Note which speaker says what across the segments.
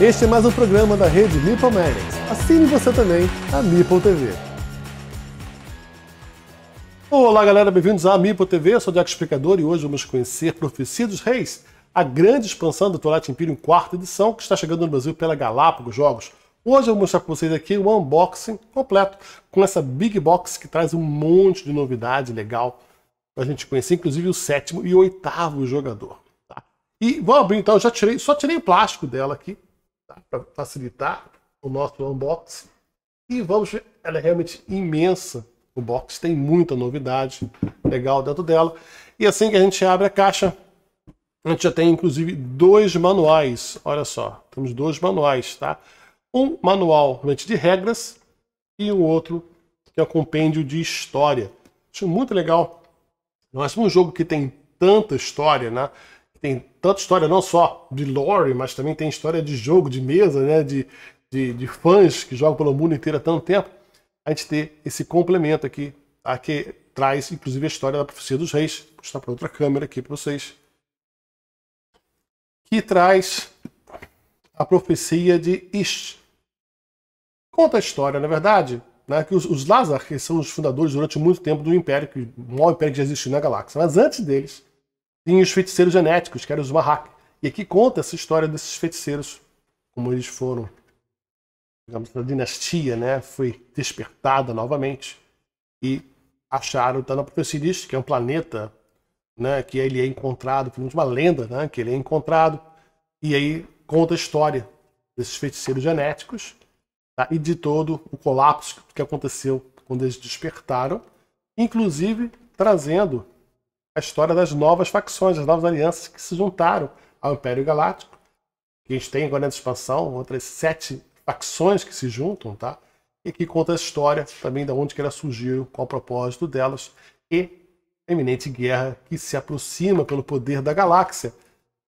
Speaker 1: Este é mais um programa da rede Nippon Magnets. Assine você também a Nippon TV. Olá galera, bem-vindos à Mipo TV, eu sou o Diaco Explicador e hoje vamos conhecer Profecia dos Reis, a grande expansão do Twilight Imperium quarta edição que está chegando no Brasil pela Galápagos Jogos. Hoje eu vou mostrar para vocês aqui o unboxing completo com essa Big Box que traz um monte de novidade legal para a gente conhecer, inclusive o sétimo e oitavo jogador. Tá? E vamos abrir então, eu já tirei, só tirei o plástico dela aqui, tá? para facilitar o nosso unboxing. E vamos, ela é realmente imensa. O box tem muita novidade legal dentro dela. E assim que a gente abre a caixa, a gente já tem inclusive dois manuais. Olha só, temos dois manuais, tá? Um manual realmente de regras e o outro que é o compêndio de história. Acho muito legal. Nós é temos um jogo que tem tanta história, né? tem tanta história não só de lore, mas também tem história de jogo, de mesa, né? De, de, de fãs que jogam pelo mundo inteiro há tanto tempo, a gente ter esse complemento aqui, tá? que traz inclusive a história da Profecia dos Reis, vou mostrar para outra câmera aqui para vocês, que traz a Profecia de Ish. Conta a história, na verdade, né, que os, os Lazar, que são os fundadores durante muito tempo do Império, que o maior Império que já existiu na galáxia, mas antes deles, tinha os feiticeiros genéticos, que eram os Mahak. E aqui conta essa história desses feiticeiros, como eles foram, digamos, a dinastia, né, foi despertada novamente e acharam, o na profecia diz que é um planeta, né, que ele é encontrado, pelo menos uma lenda, né, que ele é encontrado e aí conta a história desses feiticeiros genéticos tá, e de todo o colapso que aconteceu quando eles despertaram, inclusive trazendo a história das novas facções, das novas alianças que se juntaram ao Império Galáctico. a gente tem agora na expansão outras sete facções que se juntam, tá? E que conta a história também de onde que elas surgiram, qual o propósito delas e a iminente guerra que se aproxima pelo poder da galáxia.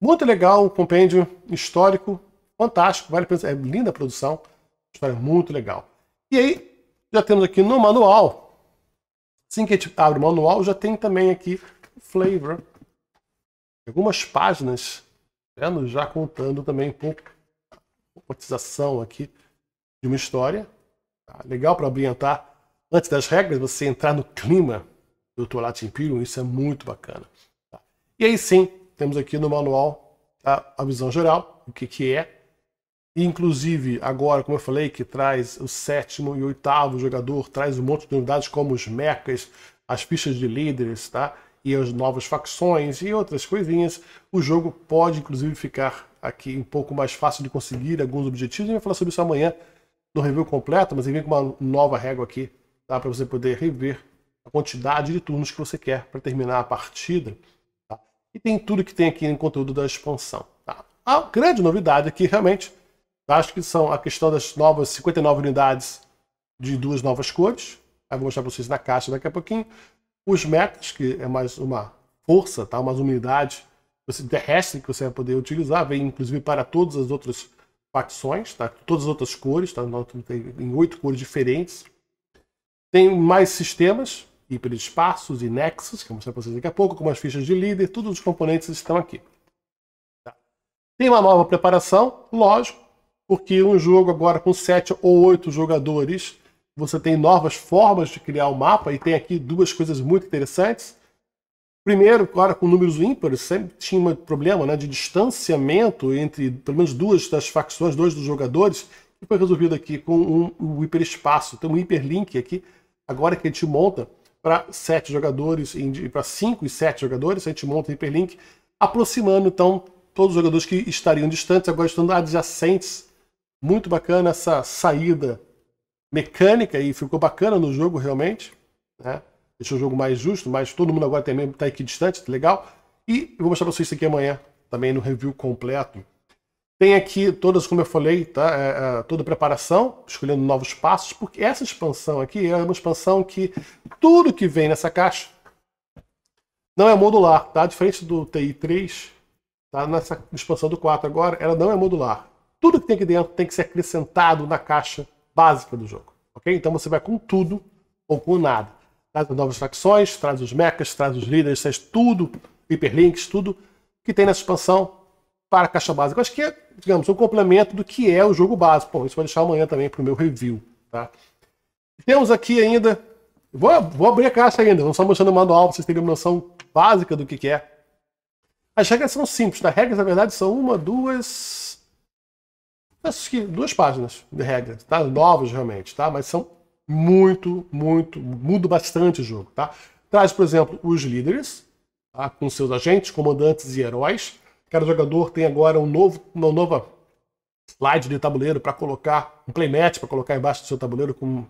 Speaker 1: Muito legal, o compêndio histórico fantástico, vale pena, é linda a produção, história muito legal. E aí, já temos aqui no manual, assim que a gente abre o manual, já tem também aqui Flavor. Algumas páginas né, já contando também um pouco a cotização aqui de uma história. Tá? Legal para orientar antes das regras, você entrar no clima do Tolat Imperium, isso é muito bacana. Tá? E aí sim, temos aqui no manual tá? a visão geral, o que, que é. E, inclusive, agora, como eu falei, que traz o sétimo e oitavo jogador, traz um monte de unidades como os mechas, as fichas de líderes, tá? e as novas facções e outras coisinhas, o jogo pode inclusive ficar aqui um pouco mais fácil de conseguir alguns objetivos. A gente vai falar sobre isso amanhã no review completo, mas ele vem com uma nova régua aqui, tá? Para você poder rever a quantidade de turnos que você quer para terminar a partida. Tá? E tem tudo que tem aqui em conteúdo da expansão. Tá? A grande novidade aqui realmente, acho que são a questão das novas 59 unidades de duas novas cores. Eu vou mostrar para vocês na caixa daqui a pouquinho. Os metas, que é mais uma força, tá? mais uma unidade você, terrestre que você vai poder utilizar, vem inclusive para todas as outras facções, tá? todas as outras cores, tá? tem em oito cores diferentes. Tem mais sistemas, hiperespaços e nexos, que eu vou mostrar para vocês daqui a pouco, com as fichas de líder, todos os componentes estão aqui. Tá? Tem uma nova preparação, lógico, porque um jogo agora com sete ou oito jogadores você tem novas formas de criar o um mapa e tem aqui duas coisas muito interessantes. Primeiro, claro, com números ímpares, sempre tinha um problema né, de distanciamento entre pelo menos duas das facções, dois dos jogadores, que foi resolvido aqui com um, um hiperespaço. Tem um hiperlink aqui, agora que a gente monta para sete jogadores, para cinco e sete jogadores, a gente monta um hiperlink, aproximando então todos os jogadores que estariam distantes, agora estão adjacentes. Muito bacana essa saída mecânica e ficou bacana no jogo realmente. Né? Deixou o jogo mais justo, mas todo mundo agora também está equidistante, tá legal. E eu vou mostrar para vocês isso aqui amanhã, também no review completo. Tem aqui todas, como eu falei, tá? É, é, toda a preparação, escolhendo novos passos, porque essa expansão aqui é uma expansão que tudo que vem nessa caixa não é modular, tá? Diferente do TI3, tá? nessa expansão do 4 agora, ela não é modular. Tudo que tem aqui dentro tem que ser acrescentado na caixa básica do jogo, ok? Então você vai com tudo ou com nada. Traz novas facções, traz os mechas, traz os líderes, traz tudo, hiperlinks, tudo que tem nessa expansão para a caixa básica. Eu acho que é, digamos, um complemento do que é o jogo básico. Bom, isso vou deixar amanhã também para o meu review, tá? Temos aqui ainda... Vou, vou abrir a caixa ainda, não só mostrando o manual para vocês terem uma noção básica do que, que é. As regras são simples, tá? Regras, na verdade, são uma, duas, duas páginas de regras, tá? Novas realmente, tá? Mas são muito, muito, muda bastante o jogo, tá? Traz, por exemplo, os líderes, tá? com seus agentes, comandantes e heróis. Cada jogador tem agora um novo, uma nova slide de tabuleiro para colocar, um playmat para colocar embaixo do seu tabuleiro com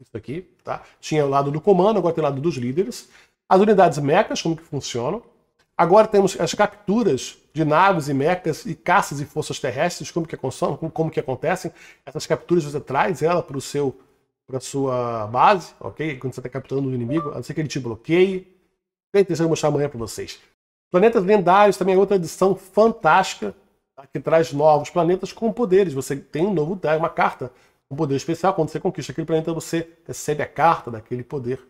Speaker 1: isso aqui, tá? Tinha o lado do comando, agora tem o lado dos líderes. As unidades mecas, como que funcionam, Agora temos as capturas de naves e mecas e caças e forças terrestres, como que, como que acontecem. Essas capturas você traz ela para o seu para sua base, ok? Quando você está capturando o um inimigo, a não ser que ele te bloqueie. Tem intenção de mostrar amanhã para vocês. Planetas lendários também é outra edição fantástica, tá? que traz novos planetas com poderes. Você tem um novo, uma carta, um poder especial. Quando você conquista aquele planeta, você recebe a carta daquele poder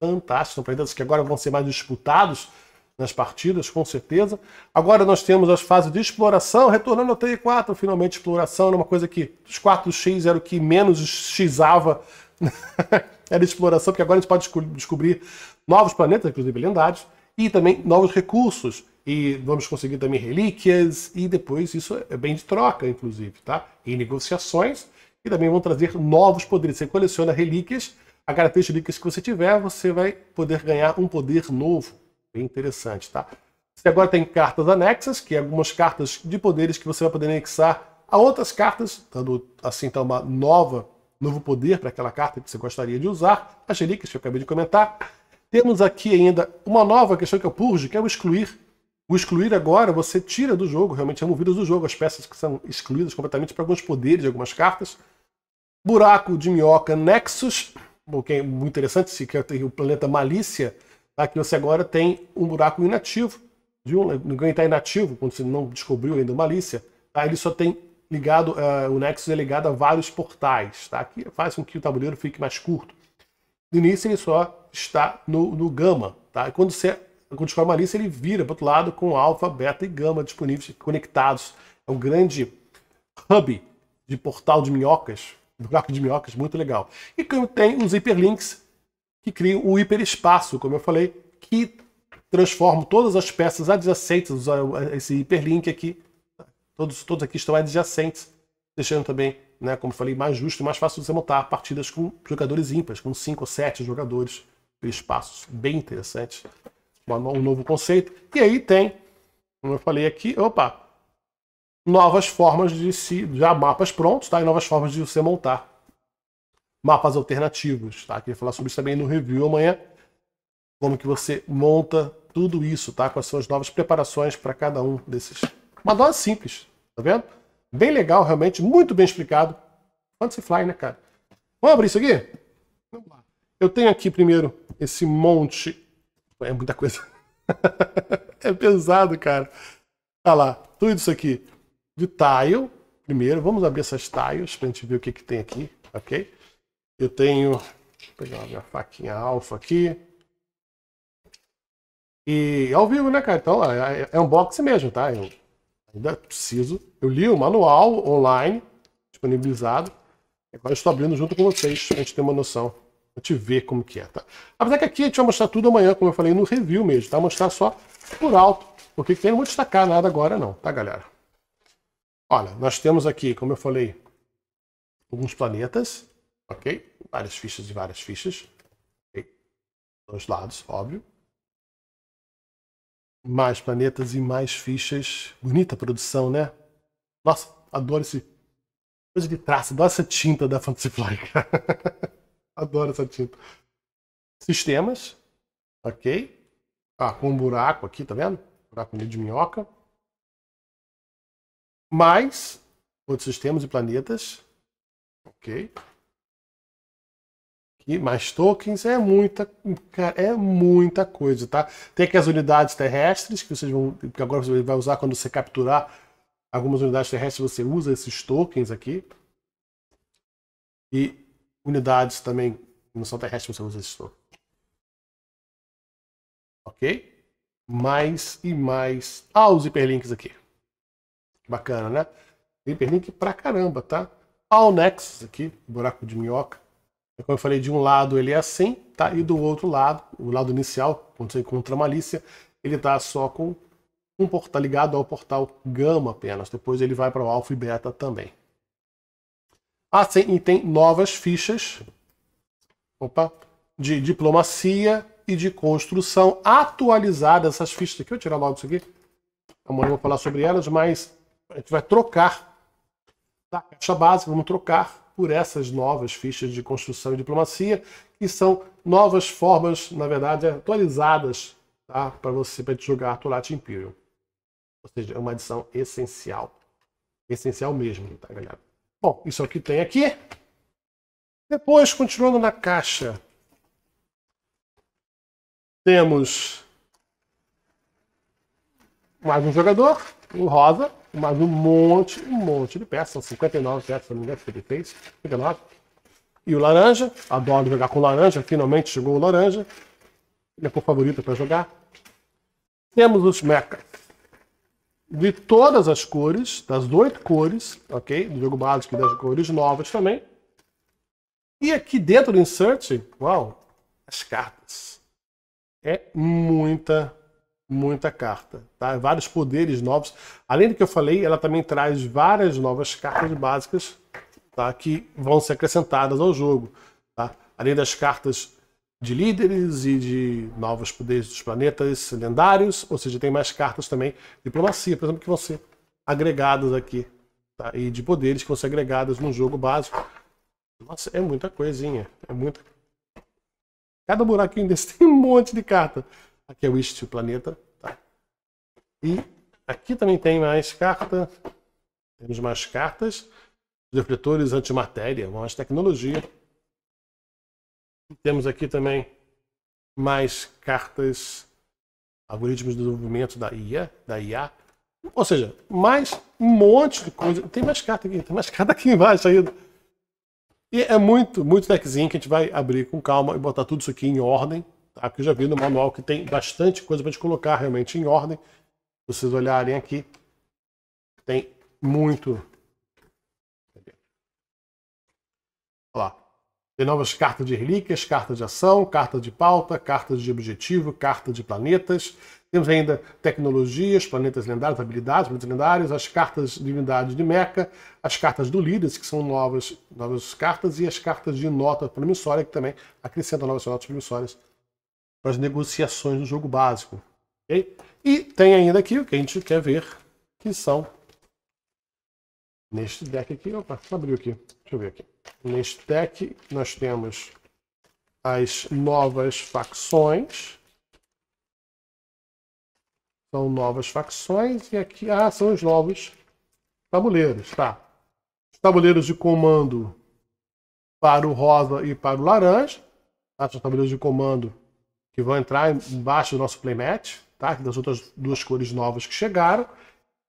Speaker 1: fantástico. São planetas que agora vão ser mais disputados nas partidas, com certeza. Agora nós temos as fases de exploração, retornando ao TI4, finalmente exploração, era uma coisa que os 4x era o que menos xava era exploração, porque agora a gente pode descobrir novos planetas, inclusive lendários, e também novos recursos. E vamos conseguir também relíquias, e depois isso é bem de troca, inclusive, tá? Em negociações, e também vão trazer novos poderes. Você coleciona relíquias, a característica que você tiver, você vai poder ganhar um poder novo. Bem interessante, tá? Você agora tem cartas anexas, que é algumas cartas de poderes que você vai poder anexar a outras cartas, dando assim então, uma nova, novo poder para aquela carta que você gostaria de usar. As relíquias que eu acabei de comentar. Temos aqui ainda uma nova questão que é o purge, que é o excluir. O excluir agora você tira do jogo, realmente é do jogo, as peças que são excluídas completamente para alguns poderes de algumas cartas. Buraco de minhoca Nexus, que é muito interessante, se quer ter o planeta Malícia, Aqui ah, você agora tem um buraco inativo, de um, ninguém está inativo, quando você não descobriu ainda malícia, tá? ele só tem ligado, uh, o Nexus é ligado a vários portais, tá? que faz com que o tabuleiro fique mais curto. No início ele só está no, no gama, tá? e quando você quando descobre malícia ele vira para o outro lado com alfa, beta e gama disponíveis, conectados. É um grande hub de portal de minhocas, buraco de minhocas, muito legal. E tem os hiperlinks que cria o hiperespaço, como eu falei, que transforma todas as peças adjacentes, eh, eh, esse hiperlink aqui, todos, todos aqui estão adjacentes, deixando também, né, como eu falei, mais justo e mais fácil de você montar partidas com jogadores ímpares, com 5 ou 7 jogadores, espaços bem interessante, um novo conceito. E aí tem, como eu falei aqui, opa, novas formas de se, já mapas prontos, tá? E novas formas de você montar mapas alternativos, tá? Queria falar sobre isso também no review amanhã. Como que você monta tudo isso, tá? Com as suas novas preparações para cada um desses. Uma dose simples, tá vendo? Bem legal, realmente, muito bem explicado. Fantasy Fly, né, cara? Vamos abrir isso aqui? Vamos lá. Eu tenho aqui primeiro esse monte. É muita coisa. é pesado, cara. Olha tá lá, tudo isso aqui de tile. Primeiro, vamos abrir essas tiles para a gente ver o que, que tem aqui, ok? Eu tenho. Vou pegar minha faquinha alfa aqui. E é ao vivo, né, cara? Então é, é, é unboxing mesmo, tá? Eu ainda preciso. Eu li o manual online, disponibilizado. Agora estou abrindo junto com vocês, pra gente ter uma noção. Pra gente ver como que é, tá? Apesar que aqui a gente vai mostrar tudo amanhã, como eu falei, no review mesmo, tá? Mostrar só por alto. Porque eu não vou destacar nada agora, não, tá, galera? Olha, nós temos aqui, como eu falei, alguns planetas. Ok? Várias fichas e várias fichas. Okay. Dois lados, óbvio. Mais planetas e mais fichas. Bonita produção, né? Nossa, adoro esse. Coisa de traço, adoro essa tinta da Fantasy Flight. adoro essa tinta. Sistemas. Ok? Ah, com um buraco aqui, tá vendo? Buraco de minhoca. Mais outros sistemas e planetas. Ok e mais tokens é muita, é muita coisa, tá? Tem aqui as unidades terrestres que vocês vão, que agora você vai usar quando você capturar algumas unidades terrestres, você usa esses tokens aqui. E unidades também não são terrestres, você usa esses tokens. Ok? Mais e mais. Ah, os hiperlinks aqui. Bacana, né? Hiperlink pra caramba, tá? All Nexus aqui, buraco de minhoca é como eu falei, de um lado ele é assim, tá? E do outro lado, o lado inicial, quando você encontra a malícia, ele está só com um portal tá ligado ao portal gama apenas. Depois ele vai para o alfa e beta também. Ah, sim, e tem novas fichas opa, de diplomacia e de construção atualizadas. Essas fichas aqui, eu vou tirar logo isso aqui. Amanhã eu vou falar sobre elas, mas a gente vai trocar da tá? caixa base, vamos trocar por essas novas fichas de construção e diplomacia, que são novas formas, na verdade, atualizadas tá? para você para jogar Turat Imperium. Ou seja, é uma adição essencial. Essencial mesmo, tá, galera? Bom, isso é o que tem aqui. Depois, continuando na caixa, temos mais um jogador, o Rosa, mas um monte, um monte de peças, são 59 peças, se não me engano, 53, 59. E o laranja, adoro jogar com laranja, finalmente chegou o laranja, é minha cor favorita para jogar. Temos os mecas de todas as cores, das oito cores, ok? Do jogo básico e das cores novas também. E aqui dentro do insert, uau, as cartas. É muita muita carta, tá? Vários poderes novos. Além do que eu falei, ela também traz várias novas cartas básicas, tá? Que vão ser acrescentadas ao jogo, tá? Além das cartas de líderes e de novos poderes dos planetas lendários, ou seja, tem mais cartas também de diplomacia, por exemplo, que vão ser agregadas aqui, tá? E de poderes que vão ser agregadas num jogo básico. Nossa, é muita coisinha, é muita. Cada buraquinho desse tem um monte de carta. Aqui é o Istio Planeta. Tá. E aqui também tem mais carta. Temos mais cartas. Defletores antimatéria, mais tecnologia. E temos aqui também mais cartas, algoritmos de desenvolvimento da IA, da IA. Ou seja, mais um monte de coisa. Tem mais carta aqui, tem mais carta aqui embaixo ainda. E é muito, muito deckzinho que a gente vai abrir com calma e botar tudo isso aqui em ordem. Aqui eu já vi no manual que tem bastante coisa para te colocar realmente em ordem. Se vocês olharem aqui, tem muito. Olha lá. Tem novas cartas de relíquias, carta de ação, carta de pauta, cartas de objetivo, carta de planetas. Temos ainda tecnologias, planetas lendários, habilidades, planetas lendários, as cartas de unidade de Mecha, as cartas do Líderes, que são novas, novas cartas, e as cartas de nota promissória, que também acrescentam novas notas promissórias para as negociações do jogo básico. Okay? E tem ainda aqui o que a gente quer ver, que são neste deck aqui. Opa, abriu aqui. Deixa eu ver aqui. Neste deck nós temos as novas facções. São novas facções e aqui ah, são os novos tabuleiros, tá? Os tabuleiros de comando para o rosa e para o laranja. Ah, são tabuleiros de comando que vão entrar embaixo do nosso playmat, tá? Das outras duas cores novas que chegaram.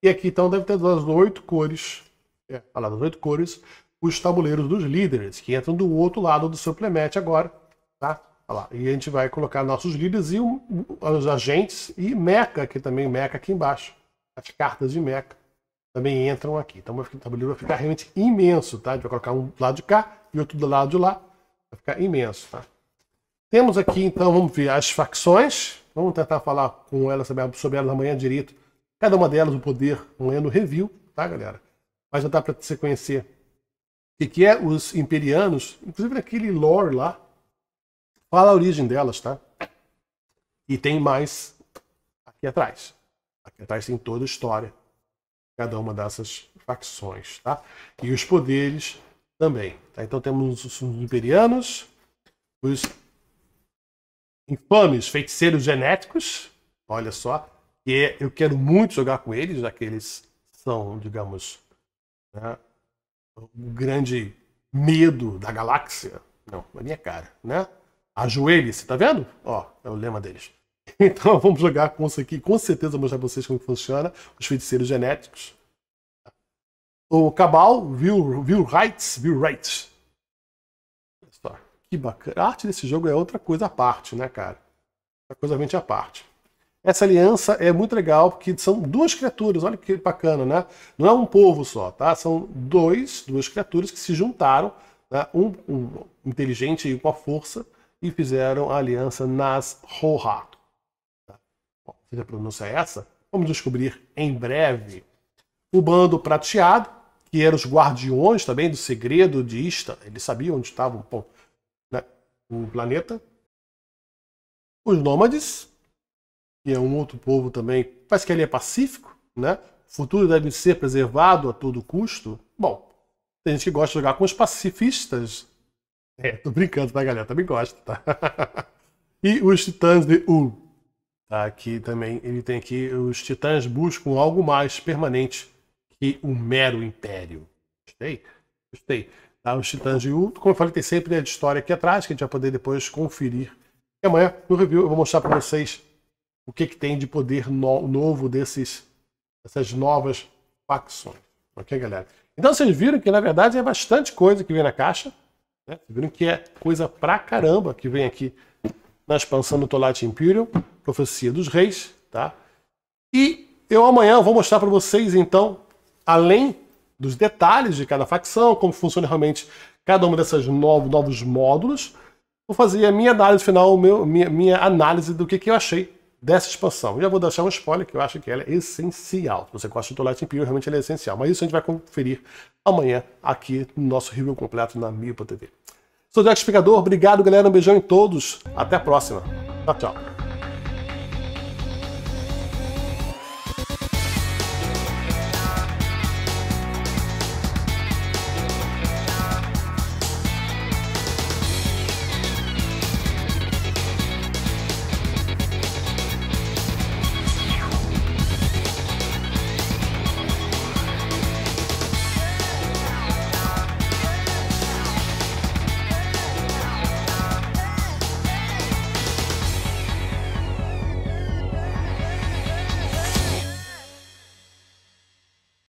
Speaker 1: E aqui então deve ter das oito cores, é, lá, das oito cores, os tabuleiros dos líderes, que entram do outro lado do seu playmat agora, tá? Lá, e a gente vai colocar nossos líderes e um, os agentes e meca, que também meca aqui embaixo. As cartas de meca também entram aqui. Então o tabuleiro vai ficar realmente imenso, tá? A gente vai colocar um do lado de cá e outro do lado de lá. Vai ficar imenso, tá? Temos aqui, então, vamos ver as facções. Vamos tentar falar com elas sobre, sobre elas amanhã direito. Cada uma delas, o poder, amanhã no review, tá, galera? Mas já dá para você conhecer o que, é os imperianos. Inclusive, naquele lore lá, fala a origem delas, tá? E tem mais aqui atrás. Aqui atrás tem toda a história cada uma dessas facções, tá? E os poderes também. Tá? Então temos os imperianos, os infames feiticeiros genéticos. Olha só. que eu quero muito jogar com eles, já que eles são, digamos, né, o grande medo da galáxia. Não, na minha cara, né? Ajoelhe-se, tá vendo? Ó, é o lema deles. Então vamos jogar com isso aqui. Com certeza vou mostrar pra vocês como funciona os feiticeiros genéticos. O Cabal, Will, Will Rights, Will Rights, que bacana. A arte desse jogo é outra coisa à parte, né, cara? Outra coisa realmente à parte. Essa aliança é muito legal porque são duas criaturas, olha que bacana, né? Não é um povo só, tá? São dois, duas criaturas que se juntaram, né? um, um inteligente e com a força, e fizeram a aliança nas Rohato. Tá? se a pronúncia é essa, vamos descobrir em breve. O bando prateado, que eram os guardiões também do segredo de Ista, eles sabiam onde estavam, bom, o planeta. Os nômades, que é um outro povo também, parece que ele é pacífico, né? O futuro deve ser preservado a todo custo. Bom, tem gente que gosta de jogar com os pacifistas. É, tô brincando, tá, galera? Também gosta, tá? e os titãs de Ul. Tá? Aqui também, ele tem aqui, os titãs buscam algo mais permanente que um mero império. Gostei? Gostei tá? os Titãs de Ultra. Como eu falei, tem sempre a né, história aqui atrás, que a gente vai poder depois conferir. E amanhã, no review, eu vou mostrar para vocês o que, que tem de poder no novo desses, dessas novas facções. Ok, galera? Então vocês viram que, na verdade, é bastante coisa que vem na caixa. Né? Vocês viram que é coisa pra caramba que vem aqui na expansão do Tolate Imperial, Profecia dos Reis, tá? E eu amanhã vou mostrar para vocês, então, além dos detalhes de cada facção, como funciona realmente cada um desses novos, novos módulos, vou fazer a minha análise final, meu, minha, minha análise do que, que eu achei dessa expansão. Já vou deixar um spoiler que eu acho que ela é essencial. Se você gosta do Light Imperial, realmente ela é essencial. Mas isso a gente vai conferir amanhã aqui no nosso review completo na Mipa TV. Sou o Jack Explicador, obrigado galera, um beijão em todos, até a próxima. Tchau, tchau.